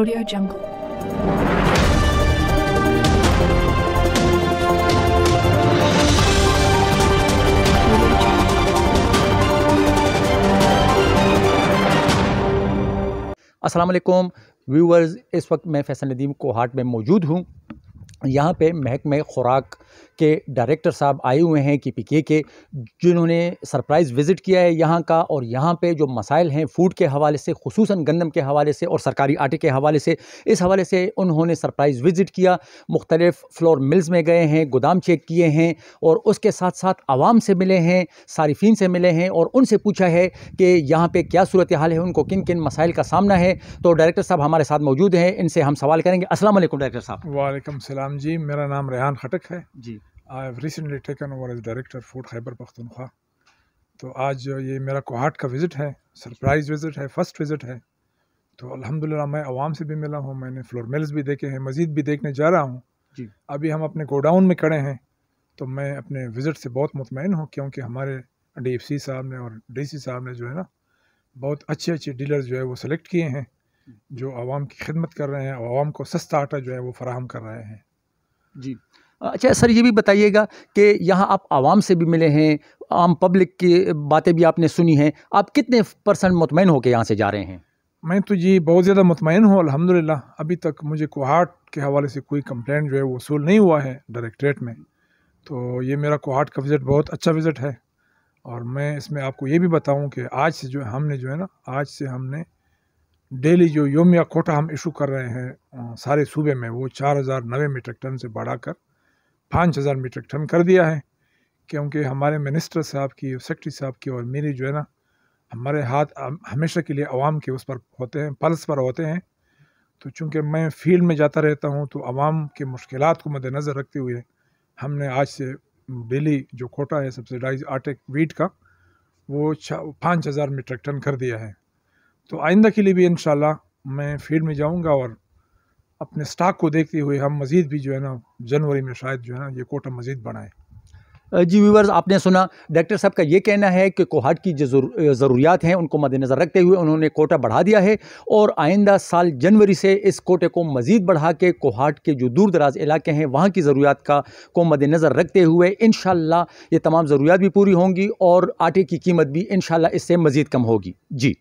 Audio Jungle. Aslam viewers इस वक्त मैं फैसल नदीम कोहाट में मौजूद हूँ यहाँ पे महकमे खुराक के डायरेक्टर साहब आए हुए हैं के पी के के जिन्होंने सरप्राइज़ विज़िट किया है यहाँ का और यहाँ पे जो मसाइल हैं फूड के हवाले से खसूस गंदम के हवाले से और सरकारी आटे के हवाले से इस हवाले से उन्होंने सरप्राइज़ विज़िट किया मुख्तलिफ़ फ्लोर मिल्स में गए हैं गोदाम चेक किए हैं और उसके साथ साथ आवाम से मिले हैं सार्फिन से मिले हैं और उनसे पूछा है कि यहाँ पर क्या सूरत हाल है उनको किन किन मसाइल का सामना है तो डायरेक्टर साहब हमारे साथ मौजूद हैं इनसे हम सवाल करेंगे असल डायरेक्टर साहब वालेकुम सलाम जी मेरा नाम रेहान खटक है ji I have recently taken over as director food Khyber Pakhtunkhwa तो आज ये मेरा कोहाट का विज़िट है सरप्राइज़ विज़िट है फ़र्स्ट विज़िट है तो अल्हम्दुलिल्लाह मैं आवाम से भी मिला हूँ मैंने फ्लोर मिल्स भी देखे हैं मज़ीद भी देखने जा रहा हूँ अभी हम अपने गोडाउन में खड़े हैं तो मैं अपने विज़िट से बहुत मुतमिन हूँ क्योंकि हमारे डी एफ सी साहब ने और डी सी साहब ने जो है ना बहुत अच्छे अच्छे डीलर जो है वो सेलेक्ट किए हैं जो आवाम की खिदमत कर रहे हैं और आवाम को सस्ता आटा जो है वो फराहम कर रहे हैं जी अच्छा सर ये भी बताइएगा कि यहाँ आप आवाम से भी मिले हैं आम पब्लिक की बातें भी आपने सुनी हैं आप कितने परसेंट मुतमिन होकर यहाँ से जा रहे हैं मैं तो जी बहुत ज़्यादा मुतमिन हूँ अलहमदिल्ला अभी तक मुझे कोहाट के हवाले से कोई कंप्लेंट जो है वसूल नहीं हुआ है डायरेक्ट्रेट में तो ये मेरा कोहाट का विज़िट बहुत अच्छा विज़िट है और मैं इसमें आपको ये भी बताऊँ कि आज से जो हमने जो है ना आज से हमने डेली जो योमिया कोटा हम इशू कर रहे हैं सारे सूबे में वो चार हज़ार नबे मीट्रिक टन से बढ़ाकर पाँच हज़ार मीट्रिक टन कर दिया है क्योंकि हमारे मिनिस्टर साहब की सेक्रेटरी साहब की और मेरी जो है ना हमारे हाथ हमेशा के लिए आवाम के उस पर होते हैं पल्स पर होते हैं तो चूँकि मैं फील्ड में जाता रहता हूँ तो आवाम के मुश्किल को मद्दनज़र रखते हुए हमने आज से डेली जो कोटा है सब्सिडाइज आटे वीट का वो पाँच हज़ार मीट्रिक टन कर दिया है तो आइंदा के लिए भी इन मैं फील्ड में जाऊँगा और अपने स्टॉक को देखते हुए हम मज़ीद भी जो है ना जनवरी में शायद जो है ना ये कोटा मज़ीद बढ़ाएँ जी व्यूवर्स आपने सुना डॉक्टर साहब का ये कहना है कि कोहाट की जो ज़रूरियात हैं उनको मद्देनज़र रखते हुए उन्होंने कोटा बढ़ा दिया है और आइंदा साल जनवरी से इस कोटे को मज़ीद बढ़ा के कोहाट के जो दूर दराज इलाके हैं वहाँ की ज़रूरियात का को मद्देनज़र रखते हुए इन ये तमाम ज़रूरियात भी पूरी होंगी और आटे की कीमत भी इन इससे मज़ीद कम होगी जी